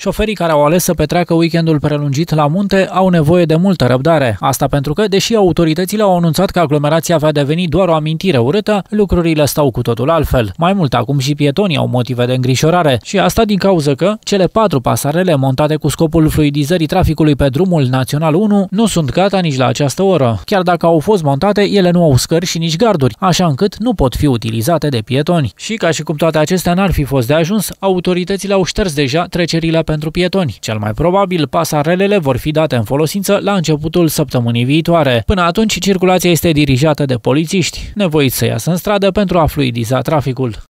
Șoferii care au ales să petreacă weekendul prelungit la munte au nevoie de multă răbdare. Asta pentru că, deși autoritățile au anunțat că aglomerația va deveni doar o amintire urâtă, lucrurile stau cu totul altfel. Mai mult, acum și pietonii au motive de îngrișorare și asta din cauza că cele patru pasarele montate cu scopul fluidizării traficului pe drumul Național 1 nu sunt gata nici la această oră. Chiar dacă au fost montate, ele nu au scări și nici garduri, așa încât nu pot fi utilizate de pietoni. Și ca și cum toate acestea n-ar fi fost de ajuns, autoritățile au șters deja trecerile pentru pietoni. Cel mai probabil, pasarelele vor fi date în folosință la începutul săptămânii viitoare. Până atunci, circulația este dirijată de polițiști, nevoiți să iasă în stradă pentru a fluidiza traficul.